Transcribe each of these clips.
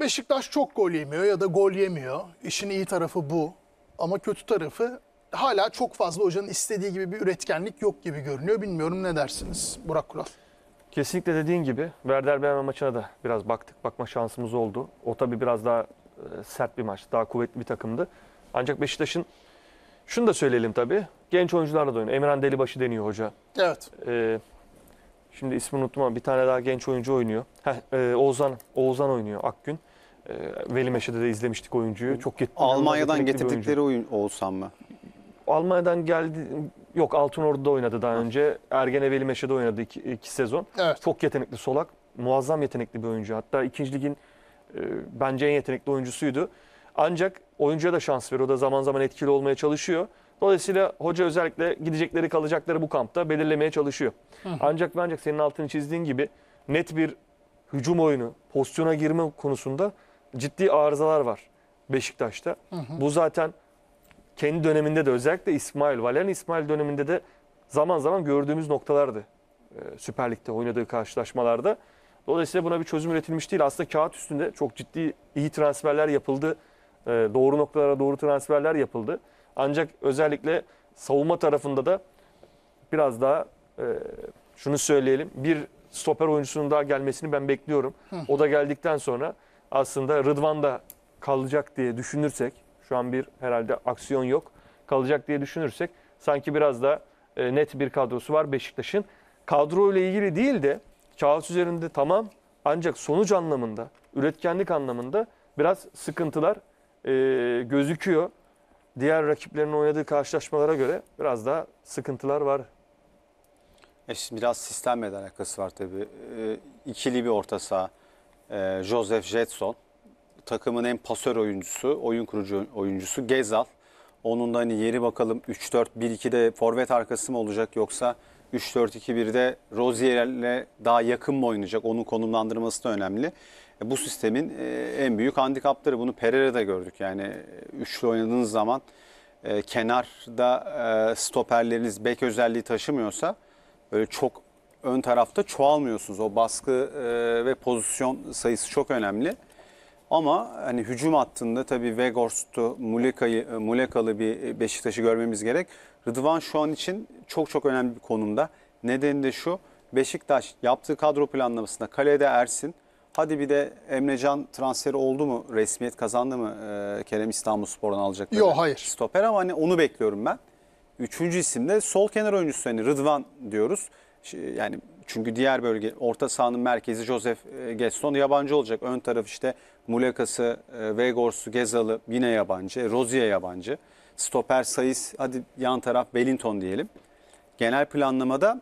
Beşiktaş çok gol yemiyor ya da gol yemiyor. İşin iyi tarafı bu. Ama kötü tarafı hala çok fazla hocanın istediği gibi bir üretkenlik yok gibi görünüyor. Bilmiyorum ne dersiniz Burak Kural? Kesinlikle dediğin gibi Werder Bremen maçına da biraz baktık. Bakma şansımız oldu. O tabii biraz daha e, sert bir maç. Daha kuvvetli bir takımdı. Ancak Beşiktaş'ın şunu da söyleyelim tabii. Genç oyuncularla da oynuyor. Emirhan Delibaşı deniyor hoca. Evet. Ee, şimdi ismini unuttum ama bir tane daha genç oyuncu oynuyor. Heh, e, Oğuzhan, Oğuzhan oynuyor Akgün. E, de izlemiştik oyuncuyu. Çok yetkili. Almanya'dan getirdikleri oyun Oğuzhan mı? Almanya'dan geldi yok Altınordu'da oynadı daha önce. Ergene Veli oynadı iki, iki sezon. Evet. Çok yetenekli solak. Muazzam yetenekli bir oyuncu. Hatta ikinci ligin e, bence en yetenekli oyuncusuydu. Ancak oyuncuya da şans veriyor. O da zaman zaman etkili olmaya çalışıyor. Dolayısıyla hoca özellikle gidecekleri kalacakları bu kampta belirlemeye çalışıyor. Ancak ancak senin altını çizdiğin gibi net bir hücum oyunu, pozisyona girme konusunda ciddi arızalar var Beşiktaş'ta. Hı hı. Bu zaten kendi döneminde de özellikle İsmail, Valerian İsmail döneminde de zaman zaman gördüğümüz noktalardı. Ee, Süper Lig'de oynadığı karşılaşmalarda. Dolayısıyla buna bir çözüm üretilmiş değil. Aslında kağıt üstünde çok ciddi iyi transferler yapıldı. Ee, doğru noktalara doğru transferler yapıldı. Ancak özellikle savunma tarafında da biraz daha e, şunu söyleyelim. Bir stoper oyuncusunun daha gelmesini ben bekliyorum. Hı. O da geldikten sonra aslında Rıdvan'da kalacak diye düşünürsek, şu an bir herhalde aksiyon yok, kalacak diye düşünürsek sanki biraz da e, net bir kadrosu var Beşiktaş'ın. Kadro ile ilgili değil de kağıt üzerinde tamam ancak sonuç anlamında, üretkenlik anlamında biraz sıkıntılar e, gözüküyor. Diğer rakiplerin oynadığı karşılaşmalara göre biraz daha sıkıntılar var e biraz sistemle de alakası var tabii. E, ikili bir orta saha. Ee, Joseph Jetson, takımın en pasör oyuncusu, oyun kurucu oyuncusu Gezal. Onun da hani yeri bakalım 3-4-1-2'de forvet arkası mı olacak yoksa 3-4-2-1'de Rozier'le daha yakın mı oynayacak? Onun konumlandırması da önemli. E, bu sistemin e, en büyük handikapları. Bunu Pereira'da gördük. Yani e, üçlü oynadığınız zaman e, kenarda e, stoperleriniz bek özelliği taşımıyorsa böyle çok ön tarafta çoğalmıyorsunuz. O baskı e, ve pozisyon sayısı çok önemli. Ama hani hücum hattında tabii Vegorst'u, Muleka'yı, e, Mulekalı bir e, Beşiktaş'ı görmemiz gerek. Rıdvan şu an için çok çok önemli bir konumda. Nedeni de şu, Beşiktaş yaptığı kadro planlamasında kalede Ersin, hadi bir de Emrecan transferi oldu mu, resmiyet kazandı mı e, Kerem İstanbulspor'dan alacakları? Yok hayır. Stoper ama hani onu bekliyorum ben. Üçüncü isim de sol kenar oyuncusu hani Rıdvan diyoruz yani çünkü diğer bölge orta sahanın merkezi Joseph e, Geston yabancı olacak. Ön taraf işte Mulekası, Vegors'u, e, Gezalı yine yabancı. Rozier yabancı. Stoper Sayıs, hadi yan taraf Belinton diyelim. Genel planlamada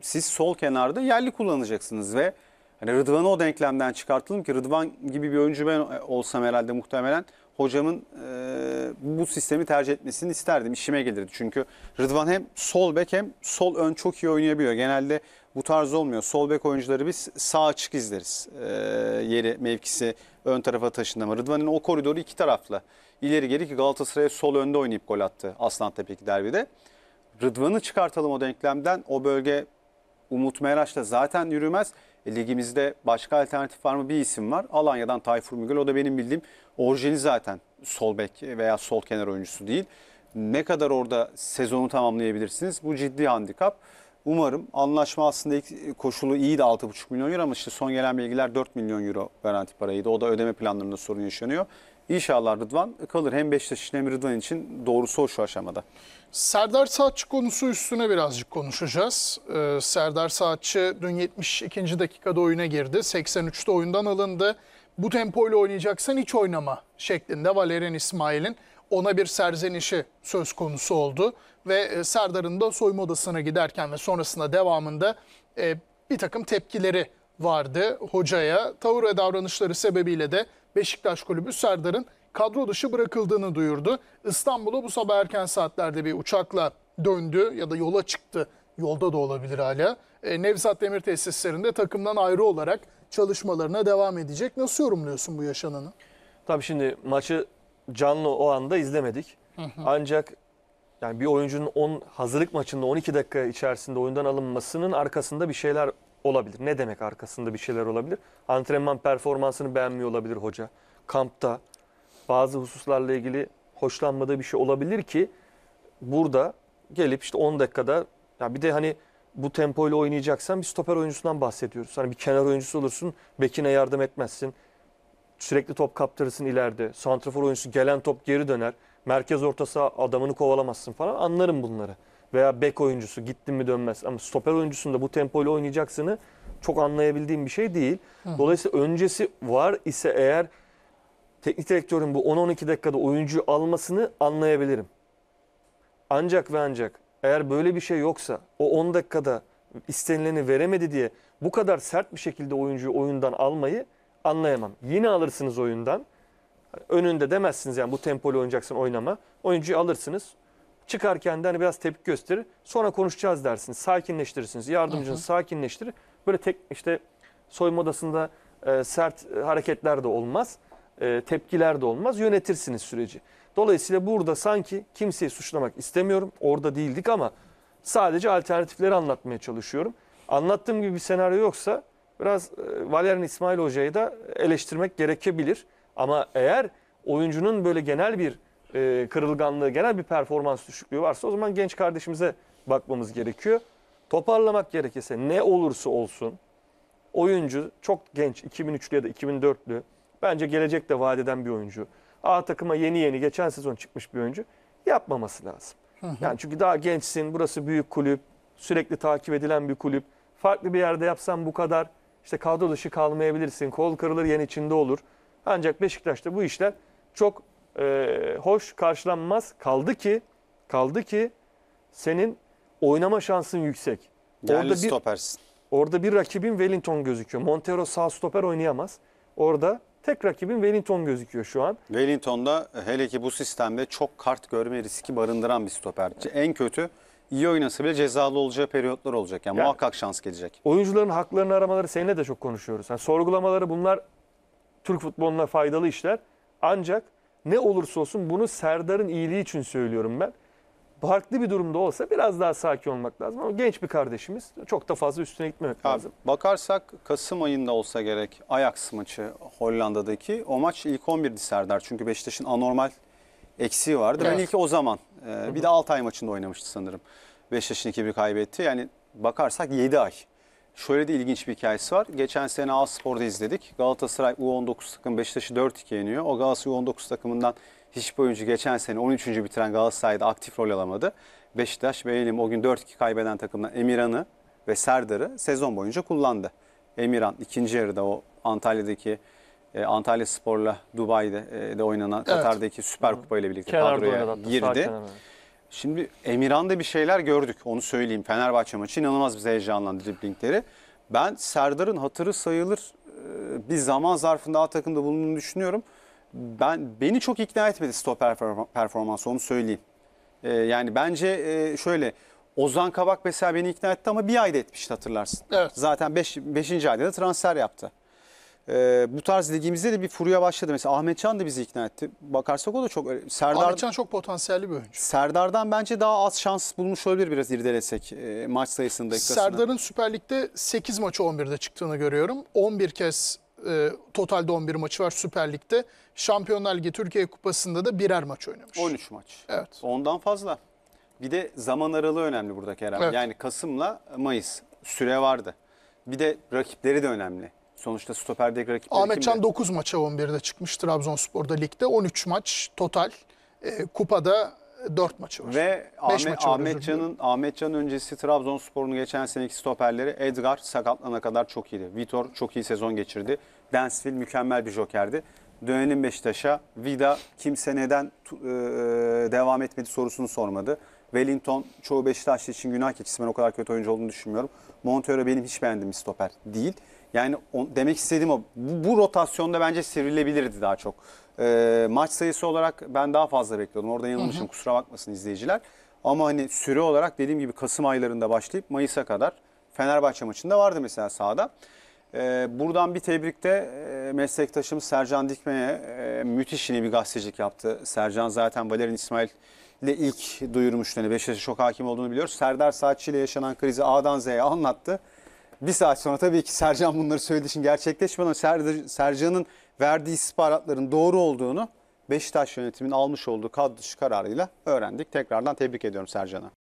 siz sol kenarda yerli kullanacaksınız ve hani Rıdvan'ı o denklemden çıkartalım ki Rıdvan gibi bir oyuncu ben e, olsam herhalde muhtemelen hocamın e, bu sistemi tercih etmesini isterdim. İşime gelirdi. Çünkü Rıdvan hem sol bek hem sol ön çok iyi oynayabiliyor. Genelde bu tarz olmuyor. Sol bek oyuncuları biz sağ açık izleriz. E, yeri, mevkisi ön tarafa taşındı ama Rıdvan'ın o koridoru iki taraflı. İleri geri ki Galatasaray'a sol önde oynayıp gol attı Aslan Aslantepe'deki derbide. Rıdvan'ı çıkartalım o denklemden. O bölge Umut Meraş'la zaten yürümez. E, ligimizde başka alternatif var mı bir isim var. Alanya'dan Tayfur Mügül o da benim bildiğim orijini zaten sol bek veya sol kenar oyuncusu değil. Ne kadar orada sezonu tamamlayabilirsiniz bu ciddi handikap. Umarım anlaşma aslında ilk koşulu iyiydi 6,5 milyon euro ama işte son gelen bilgiler 4 milyon euro garanti paraydı. O da ödeme planlarında sorun yaşanıyor. İnşallah Rıdvan kalır. Hem Beşiktaş için hem Rıdvan için doğrusu o şu aşamada. Serdar Saatçı konusu üstüne birazcık konuşacağız. Ee, Serdar Saatçı dün 72. dakikada oyuna girdi. 83'te oyundan alındı. Bu tempoyla oynayacaksan hiç oynama şeklinde Valerian İsmail'in ona bir serzenişi söz konusu oldu. Ve e, Serdar'ın da soyma odasına giderken ve sonrasında devamında e, bir takım tepkileri vardı hocaya. Tavır ve davranışları sebebiyle de Beşiktaş Kulübü Serdar'ın kadro dışı bırakıldığını duyurdu. İstanbul'a bu sabah erken saatlerde bir uçakla döndü ya da yola çıktı. Yolda da olabilir hala. E, Nevzat Demir tesislerinde takımdan ayrı olarak çalışmalarına devam edecek. Nasıl yorumluyorsun bu yaşananı? Tabii şimdi maçı canlı o anda izlemedik. Ancak yani bir oyuncunun 10 hazırlık maçında 12 dakika içerisinde oyundan alınmasının arkasında bir şeyler olabilir. Ne demek arkasında bir şeyler olabilir? Antrenman performansını beğenmiyor olabilir hoca. Kampta bazı hususlarla ilgili hoşlanmadığı bir şey olabilir ki burada gelip işte 10 dakikada ya bir de hani bu tempoyla oynayacaksan bir stoper oyuncusundan bahsediyoruz. Hani bir kenar oyuncusu olursun, bekine yardım etmezsin. Sürekli top kaptırırsın ileride. Santrafor oyuncusu gelen top geri döner. Merkez ortası adamını kovalamazsın falan. Anlarım bunları veya bek oyuncusu gittin mi dönmez. Ama stoper oyuncusunda bu tempoyla oynayacaksını çok anlayabildiğim bir şey değil. Hı. Dolayısıyla öncesi var ise eğer teknik direktörün bu 10-12 dakikada oyuncu almasını anlayabilirim. Ancak ve ancak eğer böyle bir şey yoksa o 10 dakikada istenileni veremedi diye bu kadar sert bir şekilde oyuncuyu oyundan almayı anlayamam. Yine alırsınız oyundan. Önünde demezsiniz yani bu tempolu oynayacaksın oynama. Oyuncuyu alırsınız Çıkarken de hani biraz tepki gösterir. Sonra konuşacağız dersiniz. Sakinleştirirsiniz. Yardımcınız hı hı. sakinleştirir. Böyle tek işte soyunma odasında e, sert e, hareketler de olmaz. E, tepkiler de olmaz. Yönetirsiniz süreci. Dolayısıyla burada sanki kimseyi suçlamak istemiyorum. Orada değildik ama sadece alternatifleri anlatmaya çalışıyorum. Anlattığım gibi bir senaryo yoksa biraz e, Valerian İsmail Hoca'yı da eleştirmek gerekebilir. Ama eğer oyuncunun böyle genel bir e, kırılganlığı, genel bir performans düşüklüğü varsa o zaman genç kardeşimize bakmamız gerekiyor. Toparlamak gerekirse ne olursa olsun oyuncu çok genç 2003'lü ya da 2004'lü bence gelecek gelecekte vadeden bir oyuncu. A takıma yeni yeni geçen sezon çıkmış bir oyuncu yapmaması lazım. Yani çünkü daha gençsin burası büyük kulüp sürekli takip edilen bir kulüp. Farklı bir yerde yapsan bu kadar işte kadro dışı kalmayabilirsin kol kırılır yen içinde olur. Ancak Beşiktaş'ta bu işler çok e, hoş karşılanmaz. Kaldı ki kaldı ki senin oynama şansın yüksek. Değerli orada bir Orada bir rakibin Wellington gözüküyor. Montero sağ stoper oynayamaz. Orada tek rakibin Wellington gözüküyor şu an. Wellington'da hele ki bu sistemde çok kart görme riski barındıran bir stoper. En kötü iyi oynasa bile cezalı olacağı periyotlar olacak. Yani, yani muhakkak şans gelecek. Oyuncuların haklarını aramaları seninle de çok konuşuyoruz. Yani sorgulamaları bunlar Türk futboluna faydalı işler. Ancak ne olursa olsun bunu Serdar'ın iyiliği için söylüyorum ben. Farklı bir durumda olsa biraz daha sakin olmak lazım ama genç bir kardeşimiz çok da fazla üstüne gitmemek Abi, lazım. Bakarsak Kasım ayında olsa gerek Ajax maçı Hollanda'daki o maç ilk 11'di Serdar çünkü Beşiktaş'ın anormal eksiği vardı. Evet. Ben ilk o zaman e, bir de ay maçında oynamıştı sanırım. Beşiktaş'ın 2-1 kaybetti yani bakarsak 7 ay. Şöyle de ilginç bir hikayesi var. Geçen sene A Spor'da izledik. Galatasaray U19 takım Beşiktaş'ı 4-2 yeniyor. O Galatasaray U19 takımından hiçbir oyuncu geçen sene 13. bitiren Galatasaray'da aktif rol alamadı. Beşiktaş beğenim o gün 4-2 kaybeden takımdan Emirhan'ı ve Serdar'ı sezon boyunca kullandı. Emirhan ikinci yarıda o Antalya'daki e, Antalya Spor'la Dubai'de e, de oynanan evet. Katar'daki Süper Kupa ile birlikte Kenarda kadroya oynadı, girdi. Şimdi Emirhan'da bir şeyler gördük. Onu söyleyeyim. Fenerbahçe maçı inanılmaz bize heyecanlandı driblingleri. Ben Serdar'ın hatırı sayılır e, bir zaman zarfında A takımda bulunduğunu düşünüyorum. Ben Beni çok ikna etmedi stoper performansı onu söyleyeyim. Ee, yani bence e, şöyle Ozan Kabak mesela beni ikna etti ama bir ayda etmişti hatırlarsın. Evet. Zaten 5. Beş, beşinci ayda da transfer yaptı e, bu tarz ligimizde de bir furuya başladı. Mesela Ahmet Can da bizi ikna etti. Bakarsak o da çok öyle. Serdar, Ahmet Can çok potansiyelli bir oyuncu. Serdar'dan bence daha az şans bulmuş olabilir biraz irdelesek e, maç sayısında. Serdar'ın Süper Lig'de 8 maçı 11'de çıktığını görüyorum. 11 kez e, totalde 11 maçı var Süper Lig'de. Şampiyonlar Ligi Türkiye Kupası'nda da birer maç oynamış. 13 maç. Evet. Ondan fazla. Bir de zaman aralığı önemli buradaki herhalde. Evet. Yani Kasım'la Mayıs süre vardı. Bir de rakipleri de önemli. Sonuçta stoperdeki rakipleri Ahmet Can 9 maça 11'de çıkmış Trabzonspor'da ligde. 13 maç total. E, kupada 4 maçı var. Ve Beş Ahmet, maçı Ahmet özür Can'ın Ahmet Can öncesi Trabzonspor'un geçen seneki stoperleri Edgar sakatlanana kadar çok iyiydi. Vitor çok iyi sezon geçirdi. Densville mükemmel bir jokerdi. Dönelim Beşiktaş'a. Vida kimse neden e, e, devam etmedi sorusunu sormadı. Wellington çoğu Beşiktaşlı için günah keçisi. Ben o kadar kötü oyuncu olduğunu düşünmüyorum. Montoya benim hiç beğendiğim bir stoper değil. Yani on, demek istediğim o. Bu, bu rotasyonda bence sivrilebilirdi daha çok. E, maç sayısı olarak ben daha fazla bekliyordum. Orada yanılmışım. Hı hı. Kusura bakmasın izleyiciler. Ama hani süre olarak dediğim gibi Kasım aylarında başlayıp Mayıs'a kadar Fenerbahçe maçında vardı mesela sahada. E, buradan bir tebrikte e, meslektaşım Sercan Dikme'ye e, müthiş yine bir gazetecilik yaptı. Sercan zaten Valerian İsmail ile ilk duyurmuştu. Hani Beşiktaş'a çok hakim olduğunu biliyoruz. Serdar Saatçi ile yaşanan krizi A'dan Z'ye anlattı. Bir saat sonra tabii ki Sercan bunları söylediği için gerçekleşmedi ama Ser, Sercan'ın verdiği istihbaratların doğru olduğunu Beşiktaş yönetiminin almış olduğu kadro dışı kararıyla öğrendik. Tekrardan tebrik ediyorum Sercan'a.